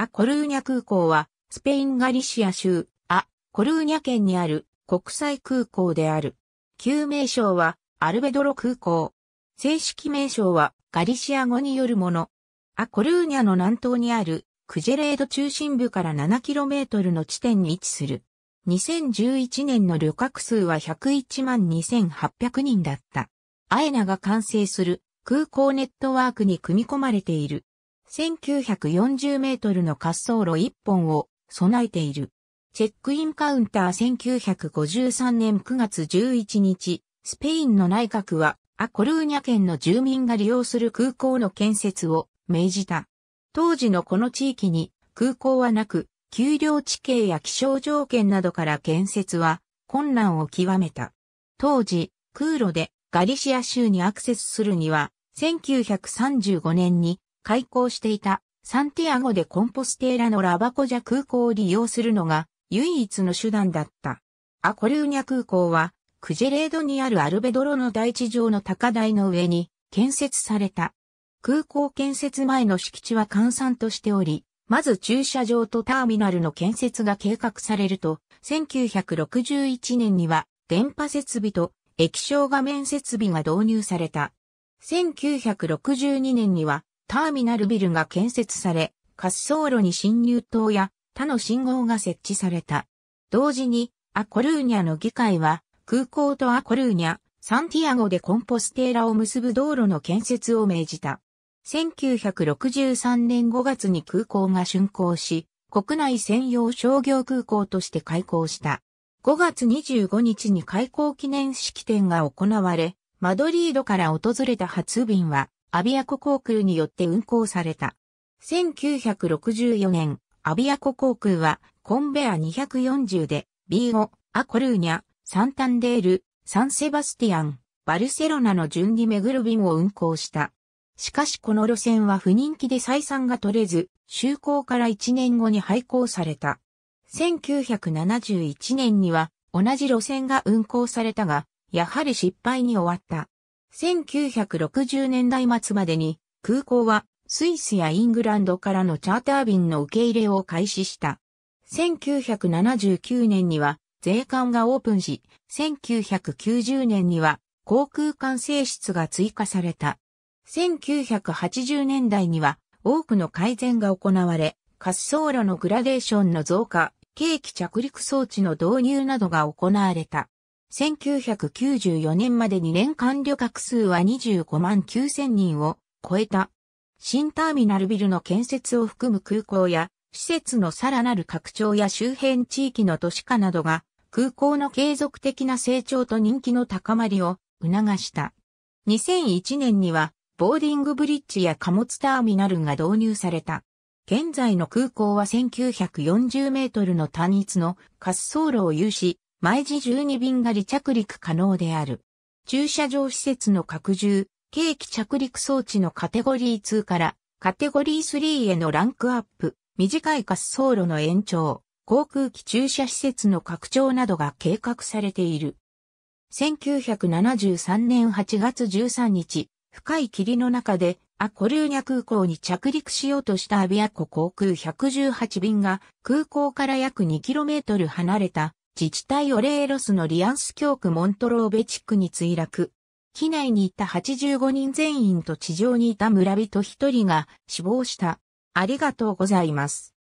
ア・コルーニャ空港は、スペインガリシア州、ア・コルーニャ県にある国際空港である。旧名称は、アルベドロ空港。正式名称は、ガリシア語によるもの。ア・コルーニャの南東にある、クジェレード中心部から 7km の地点に位置する。2011年の旅客数は101万2800人だった。アエナが完成する空港ネットワークに組み込まれている。1940メートルの滑走路1本を備えている。チェックインカウンター1953年9月11日、スペインの内閣はアコルーニャ県の住民が利用する空港の建設を命じた。当時のこの地域に空港はなく、丘陵地形や気象条件などから建設は困難を極めた。当時、空路でガリシア州にアクセスするには、1935年に開港していたサンティアゴでコンポステーラのラバコジャ空港を利用するのが唯一の手段だった。アコルーニャ空港はクジェレードにあるアルベドロの大地上の高台の上に建設された。空港建設前の敷地は閑散としており、まず駐車場とターミナルの建設が計画されると、1961年には電波設備と液晶画面設備が導入された。1962年にはターミナルビルが建設され、滑走路に侵入灯や他の信号が設置された。同時に、アコルーニャの議会は、空港とアコルーニャ、サンティアゴでコンポステーラを結ぶ道路の建設を命じた。1963年5月に空港が竣工し、国内専用商業空港として開港した。5月25日に開港記念式典が行われ、マドリードから訪れた初便は、アビアコ航空によって運航された。1964年、アビアコ航空はコンベア240でビーゴ、アコルーニャ、サンタンデール、サンセバスティアン、バルセロナの順に巡る便を運航した。しかしこの路線は不人気で採算が取れず、就航から1年後に廃校された。1971年には同じ路線が運航されたが、やはり失敗に終わった。1960年代末までに空港はスイスやイングランドからのチャーター便の受け入れを開始した。1979年には税関がオープンし、1990年には航空管制室が追加された。1980年代には多くの改善が行われ、滑走路のグラデーションの増加、計器着陸装置の導入などが行われた。1994年までに年間旅客数は25万9000人を超えた。新ターミナルビルの建設を含む空港や、施設のさらなる拡張や周辺地域の都市化などが、空港の継続的な成長と人気の高まりを促した。2001年には、ボーディングブリッジや貨物ターミナルが導入された。現在の空港は1940メートルの単一の滑走路を有し、毎時12便が離着陸可能である。駐車場施設の拡充、軽機着陸装置のカテゴリー2からカテゴリー3へのランクアップ、短い滑走路の延長、航空機駐車施設の拡張などが計画されている。1973年8月13日、深い霧の中でアコルーニャ空港に着陸しようとしたアビアコ航空118便が空港から約 2km 離れた自治体オレーロスのリアンス教区モントローベ地区に墜落。機内にいた85人全員と地上にいた村人1人が死亡した。ありがとうございます。